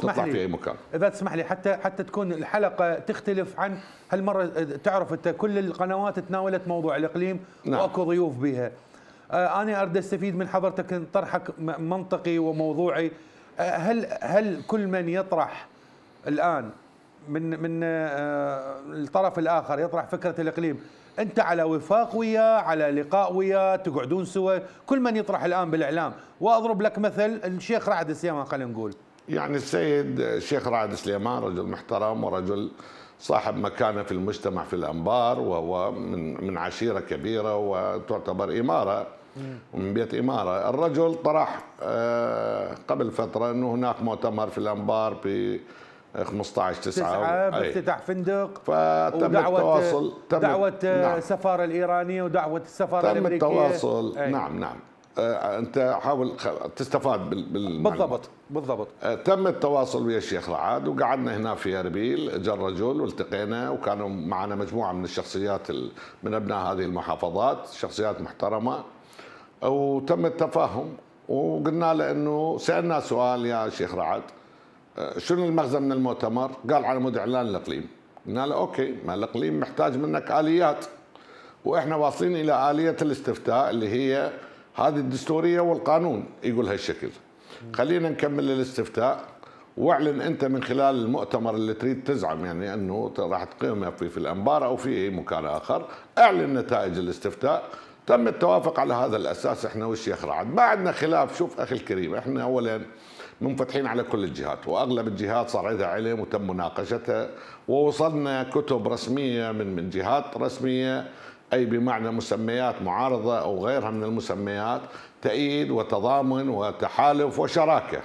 تطلع في اي مكان اذا تسمح لي حتى حتى تكون الحلقه تختلف عن هالمره تعرف انت كل القنوات تناولت موضوع الاقليم نعم. واكو ضيوف بها آه انا اريد استفيد من حضرتك طرحك منطقي وموضوعي آه هل هل كل من يطرح الان من من آه الطرف الاخر يطرح فكره الاقليم انت على وفاق وياه على لقاء وياه تقعدون سوا كل من يطرح الان بالاعلام واضرب لك مثل الشيخ رعد السيما خلينا نقول يعني السيد الشيخ رعد سليمان رجل محترم ورجل صاحب مكانه في المجتمع في الانبار وهو من من عشيره كبيره وتعتبر اماره من بيت اماره، الرجل طرح آه، قبل فتره انه هناك مؤتمر في الانبار ب 15 9 بافتتاح فندق فتم ودعوة التواصل تم دعوة نعم. السفاره نعم. الايرانيه ودعوه السفاره الامريكيه تم التواصل أي. نعم نعم آه، انت حاول تستفاد بال بالضبط بالضبط آه، تم التواصل ويا الشيخ رعاد وقعدنا هنا في اربيل جاء الرجل والتقينا وكانوا معنا مجموعه من الشخصيات من ابناء هذه المحافظات شخصيات محترمه وتم التفاهم وقلنا له انه سالنا سؤال يا شيخ رعد آه، شنو المغزى من المؤتمر؟ قال على مود اعلان الاقليم قلنا له اوكي ما الاقليم محتاج منك اليات واحنا واصلين الى اليه الاستفتاء اللي هي هذه الدستوريه والقانون يقول هالشكل خلينا نكمل الاستفتاء واعلن انت من خلال المؤتمر اللي تريد تزعم يعني انه راح تقيم في في الانبار او في اي مكان اخر اعلن نتائج الاستفتاء تم التوافق على هذا الاساس احنا والشيخ رعد ما عندنا خلاف شوف اخي الكريم احنا اولا منفتحين على كل الجهات واغلب الجهات صار عندها علم وتم مناقشتها ووصلنا كتب رسميه من من جهات رسميه أي بمعنى مسميات معارضة أو غيرها من المسميات تأييد وتضامن وتحالف وشراكة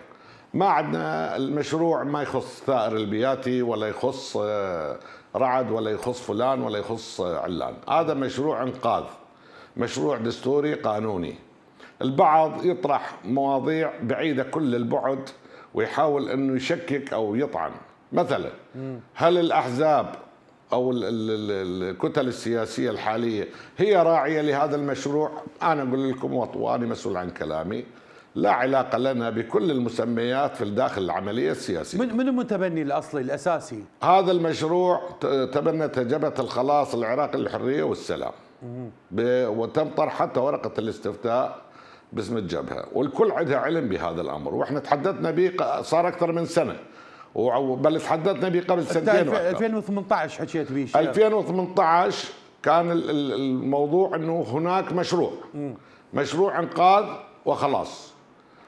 ما عندنا المشروع ما يخص ثائر البياتي ولا يخص آه، رعد ولا يخص فلان ولا يخص آه، علان هذا مشروع انقاذ مشروع دستوري قانوني البعض يطرح مواضيع بعيدة كل البعد ويحاول أنه يشكك أو يطعن مثلا هل الأحزاب أو الكتل السياسية الحالية هي راعية لهذا المشروع أنا أقول لكم وطواني مسؤول عن كلامي لا علاقة لنا بكل المسميات في داخل العملية السياسية من من المتبني الأصلي الأساسي؟ هذا المشروع تبنته جبهة الخلاص العراقي للحرية والسلام وتم طرح حتى ورقة الاستفتاء باسم الجبهة والكل عندها علم بهذا الأمر وإحنا تحدثنا به صار أكثر من سنة بل تحدثنا به قبل سنتين 2018 حكيت به 2018 كان الموضوع انه هناك مشروع مشروع انقاذ وخلاص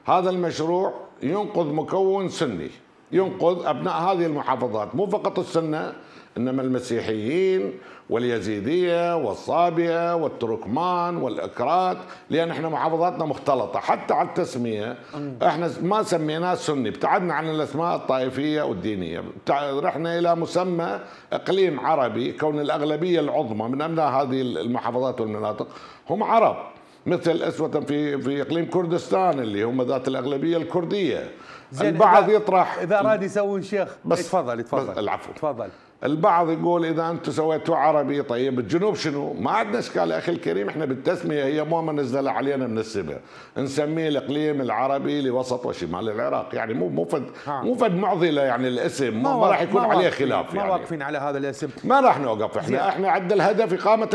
هذا المشروع ينقذ مكون سني ينقذ أبناء هذه المحافظات مو فقط السنة إنما المسيحيين واليزيدية والصابئة والتركمان والإكراد لأن إحنا محافظاتنا مختلطة حتى على التسمية إحنا ما سميناه سني ابتعدنا عن الأسماء الطائفية والدينية رحنا إلى مسمى إقليم عربي كون الأغلبية العظمى من أبناء هذه المحافظات والمناطق هم عرب مثل أسوة في في إقليم كردستان اللي هم ذات الأغلبية الكردية البعض يطرح إذا أراد يسوون شيخ بس تفضل تفضل العفو تفضل البعض يقول اذا انتم سويتوا عربي طيب الجنوب شنو؟ ما عندنا اشكال يا اخي الكريم احنا بالتسميه هي مو نزل علينا من السماء، نسميه الاقليم العربي لوسط وشمال العراق، يعني مو مو فد مو فد معضله يعني الاسم ما, ما راح يكون عليه خلاف ما يعني ما واقفين على هذا الاسم ما راح نوقف احنا احنا عند الهدف اقامه